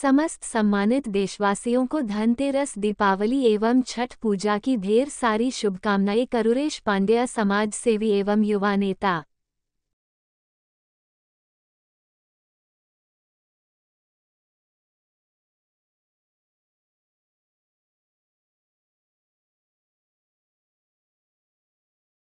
समस्त सम्मानित देशवासियों को धनतेरस दीपावली एवं छठ पूजा की ढेर सारी शुभकामनाएं करुरेश पांड्या समाज सेवी एवं युवा नेता